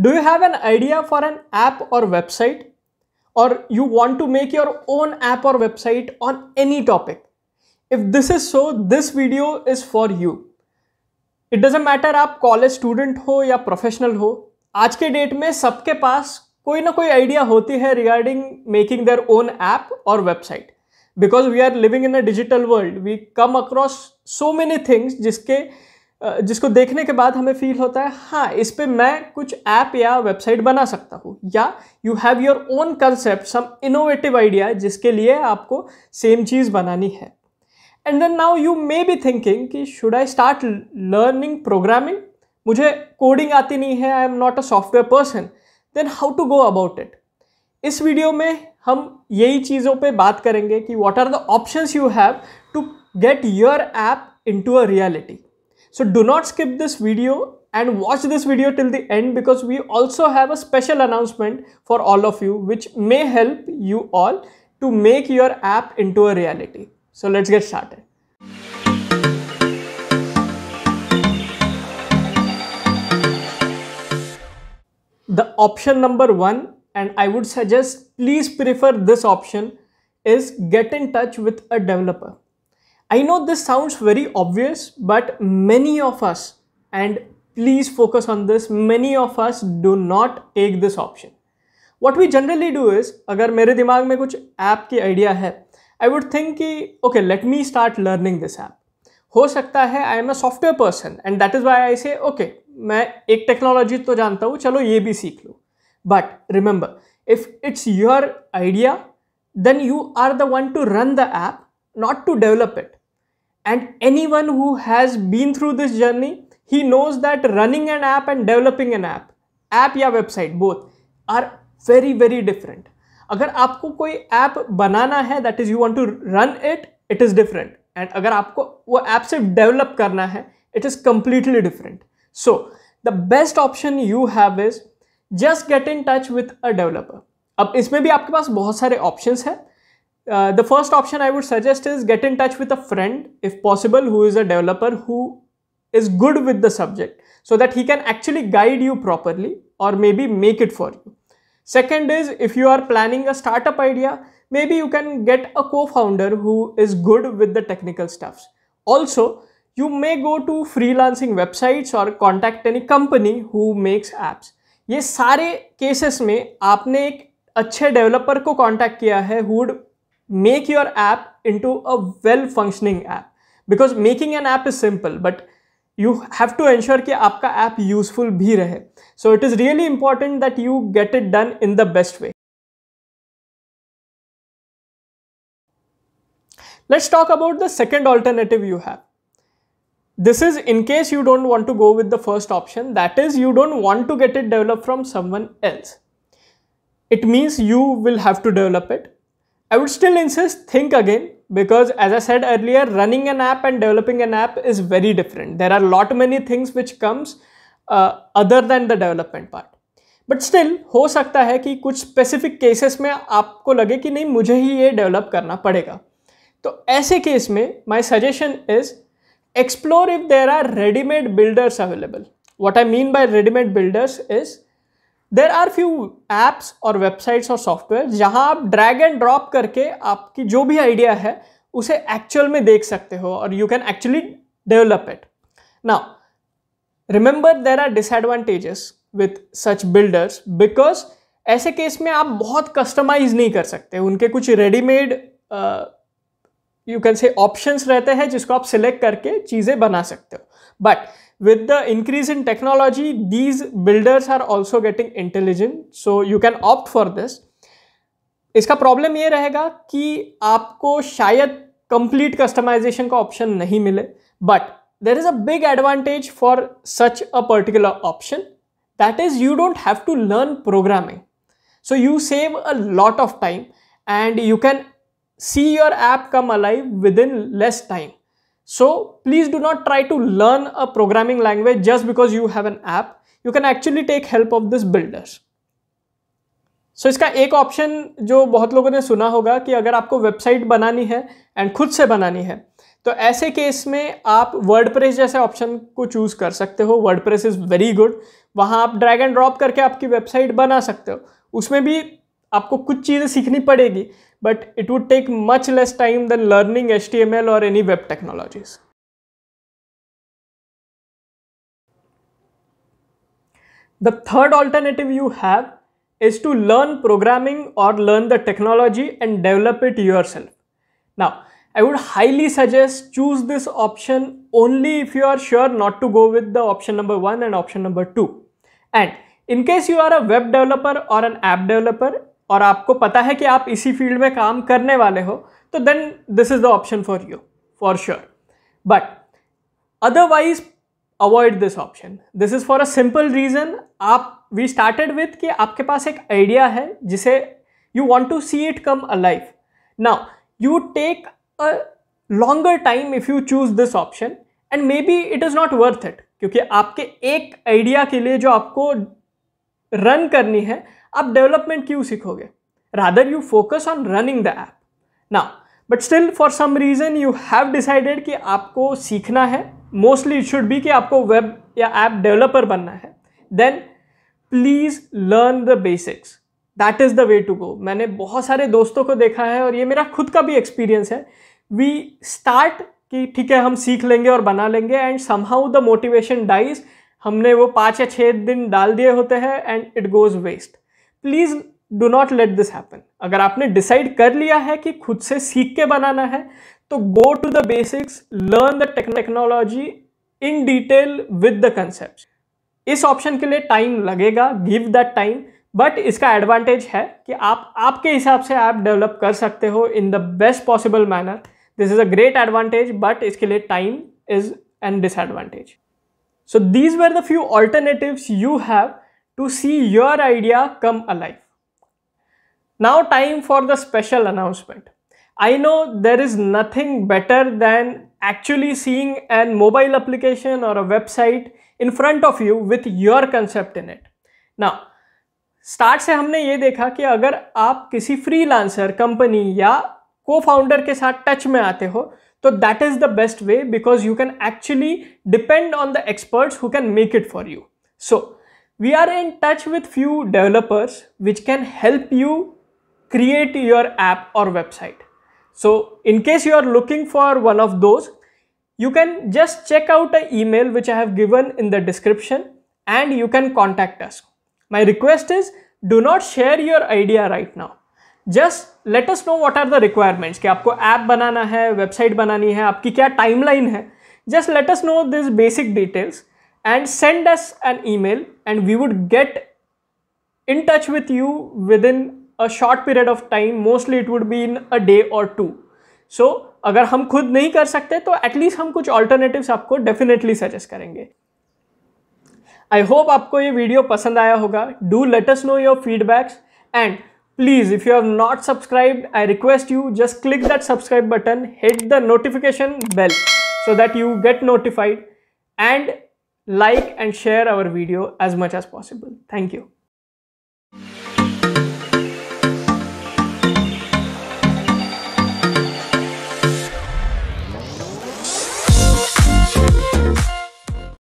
Do you have an idea for an app or website? Or you want to make your own app or website on any topic? If this is so, this video is for you. It doesn't matter आप college student हो या professional हो आज के date में सबके पास कोई ना कोई आइडिया होती है regarding making their own app और website because we are living in a digital world we come across so many things जिसके जिसको देखने के बाद हमें फील होता है हाँ इस पर मैं कुछ ऐप या वेबसाइट बना सकता हूँ या you have your own concept some innovative idea जिसके लिए आपको सेम चीज़ बनानी है and then now you may be thinking कि should I start learning programming मुझे कोडिंग आती नहीं है I am not a software person then how to go about it इस वीडियो में हम यही चीज़ों पे बात करेंगे कि what are the options you have to get your app into a reality So do not skip this video and watch this video till the end because we also have a special announcement for all of you which may help you all to make your app into a reality. So let's get started. The option number one and I would suggest please prefer this option is get in touch with a developer. I know this sounds very obvious, but many of us, and please focus on this, many of us do not take this option. What we generally do is, agar mere dimag mein kuch app ki idea hai, I would think ki, okay, let me start learning this app. Ho sakta hai, I am a software person, and that is why I say, okay, main ek technology to janta hu, chalo ye bhi But remember, if it's your idea, then you are the one to run the app, not to develop it. And anyone who has been through this journey, he knows that running an app and developing an app, app या website both are very very different. अगर आपको कोई app बनाना है, that is you want to run it, it is different. And अगर आपको वो app सिर्फ develop करना है, it is completely different. So the best option you have is just get in touch with a developer. अब इसमें भी आपके पास have सारे options हैं. Uh, the first option I would suggest is get in touch with a friend, if possible, who is a developer who is good with the subject so that he can actually guide you properly or maybe make it for you. Second is if you are planning a startup idea, maybe you can get a co-founder who is good with the technical stuffs. Also, you may go to freelancing websites or contact any company who makes apps. ये सारे cases में आपने एक अच्छे developer को contact किया है who make your app into a well functioning app because making an app is simple but you have to ensure कि आपका app useful भी रहे so it is really important that you get it done in the way Let's talk about the second alternative you have. This is in case you don't want to go with the first option, that is, you don't want to get it developed from someone else. It means you will have to develop it. I would still insist think again because as I said earlier, running an app and developing an app is very different. There are a lot many things which comes uh, other than the development part. But still हो सकता है कि कुछ specific cases में आपको लगे कि नहीं मुझे ही ये डेवलप करना पड़ेगा तो ऐसे केस में my suggestion is explore if there are readymade builders available what I mean by readymade builders is there are few apps और वेबसाइट्स और सॉफ्टवेयर जहां आप ड्रैग एंड ड्रॉप करके आपकी जो भी आइडिया है उसे एक्चुअल में देख सकते हो और you can actually develop it now remember there are disadvantages with such builders because ऐसे केस में आप बहुत कस्टमाइज नहीं कर सकते उनके कुछ readymade you can say options रहते हैं जिसको आप सिलेक्ट करके चीज़ें बना सकते हो But with the increase in technology, these builders are also getting intelligent. So you can opt for this. इसका प्रॉब्लम ये रहेगा कि आपको शायद कंप्लीट कस्टमाइजेशन का ऑप्शन नहीं मिले but there is a big advantage for such a particular option that is you don't have to learn programming so you save a lot of time and you can see your app come alive within less time. So please do not try to learn a programming language just because you have an app. You can actually take help of this builders. So so, इसका एक option जो बहुत लोगों ने सुना होगा कि अगर आपको वेबसाइट बनानी है एंड खुद से बनानी है तो ऐसे केस में आप प्रेस जैसे ऑप्शन को चूज़ कर सकते हो प्रेस इज़ वेरी गुड वहाँ आप ड्रैग एंड ड्रॉप करके आपकी वेबसाइट बना सकते हो उसमें भी आपको कुछ चीज़ें सीखनी पड़ेगी but it would take much less time than learning HTML or any web technologies. The third alternative you have is to learn programming or learn the technology and develop it yourself. Now, I would highly suggest choose this option only if you are sure not to go with the option number one and option number two. And in case you are a web developer or an app developer, और आपको पता है कि आप इसी field में काम करने वाले हो तो then this is the option for you for sure but otherwise avoid this option this is for a simple reason आप वी स्टार्टेड विथ कि आपके पास एक आइडिया है जिसे you want to see it come a life now you take a longer time if you choose this option and may be it is not worth it क्योंकि आपके एक idea के लिए जो आपको रन करनी है आप डेवलपमेंट क्यों सीखोगे rather you focus on running the app ना but still for some reason you have decided कि आपको सीखना है मोस्टली इट शुड बी कि आपको वेब या ऐप डेवलपर बनना है then please learn the basics that is the way to go मैंने बहुत सारे दोस्तों को देखा है और ये मेरा खुद का भी एक्सपीरियंस है वी स्टार्ट कि ठीक है हम सीख लेंगे और बना लेंगे and somehow the motivation dies हमने वो पाँच या छः दिन डाल दिए होते हैं and it goes waste please do not let this happen अगर आपने डिसाइड कर लिया है कि खुद से सीख के बनाना है तो go to the basics learn the technology in detail with the concept इस ऑप्शन के लिए टाइम लगेगा गिव दैट टाइम बट इसका एडवांटेज है कि आप आपके हिसाब से ऐप डेवलप कर सकते हो in the best possible manner this is a great advantage but इसके लिए time is an disadvantage so these were the few alternative you have to see your idea come alive. Now time for the special announcement. I know there is nothing better than actually seeing an mobile application or a website in front of you with your concept in it. Now start से हमने ये देखा कि अगर आप किसी freelancer company या को फाउंडर के साथ टच में आते हो तो that is the best way because you can actually depend on the experts who can make it for you so we are in touch with few developers which can help you create your app or website. So in case you are looking for one of those, you can just check out an email which I have given in the description and you can contact us. My request is do not share your idea right now. Just let us know what are the requirements. कि आपको app बनाना है website बनानी है आपकी क्या timeline है Just let us know these basic details and send us an email and we would get in touch with you within a short period of time mostly it would be in a day or two so so, अगर हम खुद नहीं कर सकते तो at least हम कुछ alternatives आपको डेफिनेटली सजेस्ट करेंगे आई होप आपको ये वीडियो पसंद आया होगा do let us know your feedbacks and please if you have not subscribe I request you just click that subscribe button hit the notification bell so that you get notified and like and share our video as much as possible. Thank you.